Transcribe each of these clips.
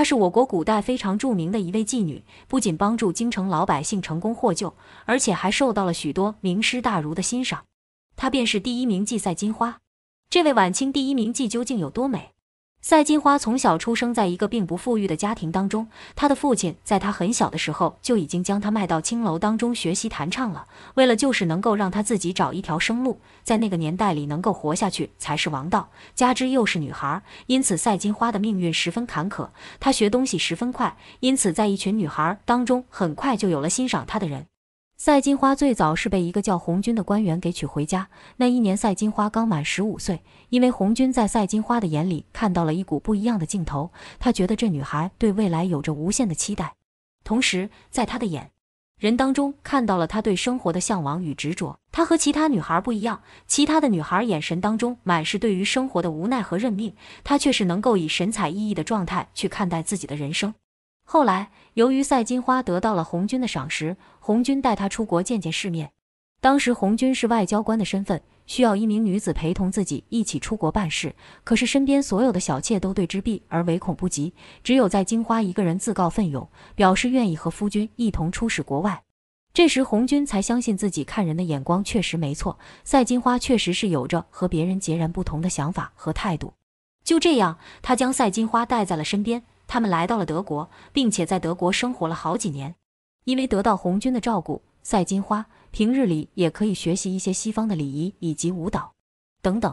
她是我国古代非常著名的一位妓女，不仅帮助京城老百姓成功获救，而且还受到了许多名师大儒的欣赏。她便是第一名妓赛金花。这位晚清第一名妓究竟有多美？赛金花从小出生在一个并不富裕的家庭当中，她的父亲在她很小的时候就已经将她卖到青楼当中学习弹唱了，为了就是能够让她自己找一条生路，在那个年代里能够活下去才是王道。加之又是女孩因此赛金花的命运十分坎坷。她学东西十分快，因此在一群女孩当中很快就有了欣赏她的人。赛金花最早是被一个叫红军的官员给娶回家。那一年，赛金花刚满十五岁。因为红军在赛金花的眼里看到了一股不一样的劲头，他觉得这女孩对未来有着无限的期待。同时，在他的眼人当中看到了他对生活的向往与执着。他和其他女孩不一样，其他的女孩眼神当中满是对于生活的无奈和认命，他却是能够以神采奕奕的状态去看待自己的人生。后来，由于赛金花得到了红军的赏识，红军带她出国见见世面。当时，红军是外交官的身份，需要一名女子陪同自己一起出国办事。可是，身边所有的小妾都对之避而唯恐不及，只有在金花一个人自告奋勇，表示愿意和夫君一同出使国外。这时，红军才相信自己看人的眼光确实没错，赛金花确实是有着和别人截然不同的想法和态度。就这样，他将赛金花带在了身边。他们来到了德国，并且在德国生活了好几年。因为得到红军的照顾，赛金花平日里也可以学习一些西方的礼仪以及舞蹈等等。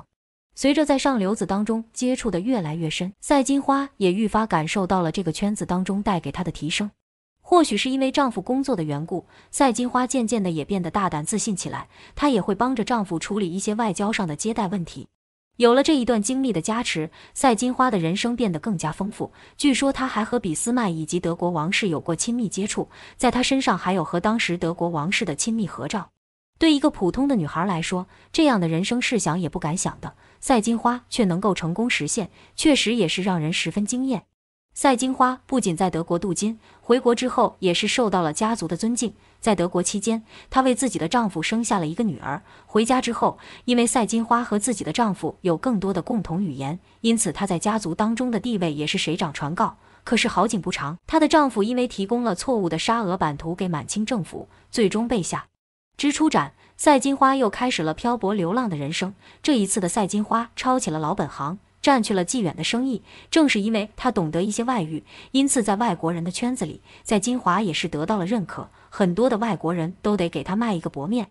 随着在上流子当中接触的越来越深，赛金花也愈发感受到了这个圈子当中带给她的提升。或许是因为丈夫工作的缘故，赛金花渐渐的也变得大胆自信起来。她也会帮着丈夫处理一些外交上的接待问题。有了这一段经历的加持，赛金花的人生变得更加丰富。据说她还和俾斯麦以及德国王室有过亲密接触，在她身上还有和当时德国王室的亲密合照。对一个普通的女孩来说，这样的人生是想也不敢想的。赛金花却能够成功实现，确实也是让人十分惊艳。赛金花不仅在德国镀金，回国之后也是受到了家族的尊敬。在德国期间，她为自己的丈夫生下了一个女儿。回家之后，因为赛金花和自己的丈夫有更多的共同语言，因此她在家族当中的地位也是水涨船高。可是好景不长，她的丈夫因为提供了错误的沙俄版图给满清政府，最终被下肢出斩。赛金花又开始了漂泊流浪的人生。这一次的赛金花抄起了老本行。占去了纪远的生意，正是因为他懂得一些外语，因此在外国人的圈子里，在金华也是得到了认可，很多的外国人都得给他卖一个薄面。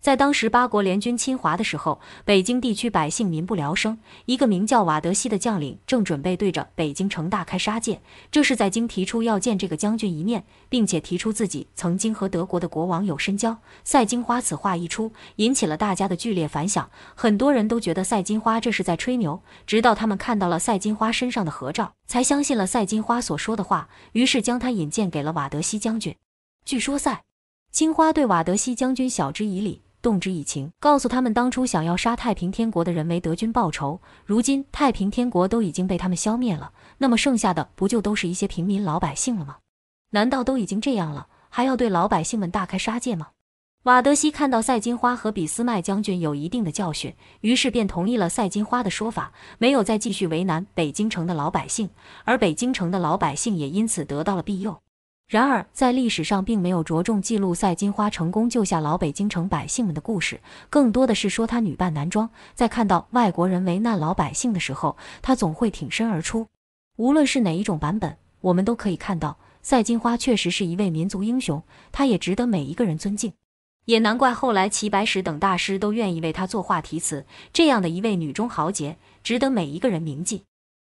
在当时八国联军侵华的时候，北京地区百姓民不聊生。一个名叫瓦德西的将领正准备对着北京城大开杀戒。这是在京提出要见这个将军一面，并且提出自己曾经和德国的国王有深交。赛金花此话一出，引起了大家的剧烈反响。很多人都觉得赛金花这是在吹牛，直到他们看到了赛金花身上的合照，才相信了赛金花所说的话，于是将他引荐给了瓦德西将军。据说赛金花对瓦德西将军晓之以理。动之以情，告诉他们当初想要杀太平天国的人为德军报仇，如今太平天国都已经被他们消灭了，那么剩下的不就都是一些平民老百姓了吗？难道都已经这样了，还要对老百姓们大开杀戒吗？瓦德西看到赛金花和俾斯麦将军有一定的教训，于是便同意了赛金花的说法，没有再继续为难北京城的老百姓，而北京城的老百姓也因此得到了庇佑。然而，在历史上并没有着重记录赛金花成功救下老北京城百姓们的故事，更多的是说她女扮男装，在看到外国人为难老百姓的时候，她总会挺身而出。无论是哪一种版本，我们都可以看到赛金花确实是一位民族英雄，她也值得每一个人尊敬。也难怪后来齐白石等大师都愿意为她作画题词。这样的一位女中豪杰，值得每一个人铭记。